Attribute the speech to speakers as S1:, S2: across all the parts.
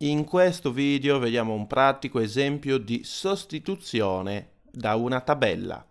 S1: In questo video vediamo un pratico esempio di sostituzione da una tabella.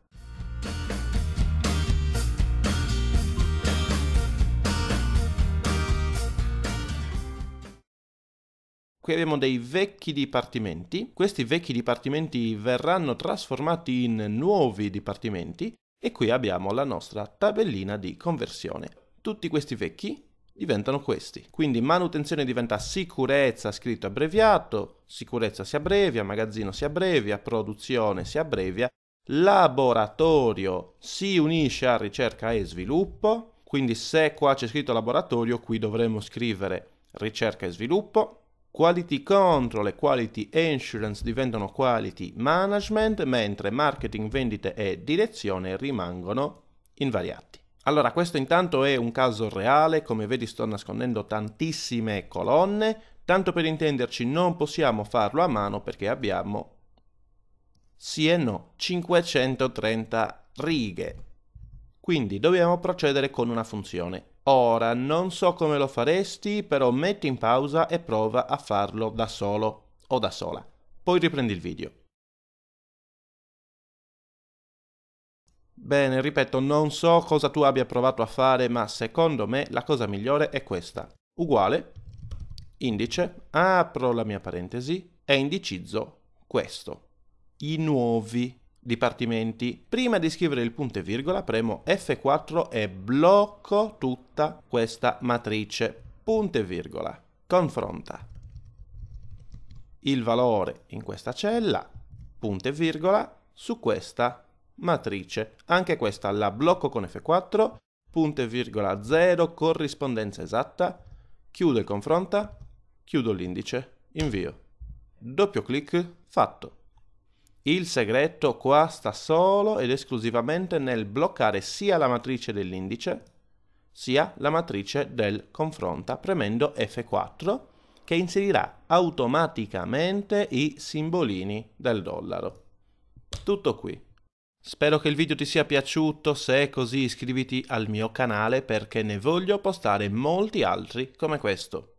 S1: Qui abbiamo dei vecchi dipartimenti, questi vecchi dipartimenti verranno trasformati in nuovi dipartimenti e qui abbiamo la nostra tabellina di conversione. Tutti questi vecchi diventano questi. Quindi manutenzione diventa sicurezza scritto abbreviato, sicurezza si abbrevia, magazzino si abbrevia, produzione si abbrevia, laboratorio si unisce a ricerca e sviluppo, quindi se qua c'è scritto laboratorio qui dovremmo scrivere ricerca e sviluppo, Quality control e quality insurance diventano quality management, mentre marketing, vendite e direzione rimangono invariati. Allora, questo intanto è un caso reale, come vedi sto nascondendo tantissime colonne, tanto per intenderci non possiamo farlo a mano perché abbiamo, sì e no, 530 righe. Quindi dobbiamo procedere con una funzione. Ora, non so come lo faresti, però metti in pausa e prova a farlo da solo o da sola. Poi riprendi il video. Bene, ripeto, non so cosa tu abbia provato a fare, ma secondo me la cosa migliore è questa. Uguale, indice, apro la mia parentesi e indicizzo questo. I nuovi dipartimenti. Prima di scrivere il punto e virgola premo F4 e blocco tutta questa matrice. Punto e virgola. Confronta. Il valore in questa cella, punto e virgola, su questa matrice, anche questa la blocco con F4, punto e virgola 0, corrispondenza esatta, chiudo il confronta, chiudo l'indice, invio. Doppio clic, fatto. Il segreto qua sta solo ed esclusivamente nel bloccare sia la matrice dell'indice, sia la matrice del confronta, premendo F4, che inserirà automaticamente i simbolini del dollaro. Tutto qui. Spero che il video ti sia piaciuto, se è così iscriviti al mio canale perché ne voglio postare molti altri come questo.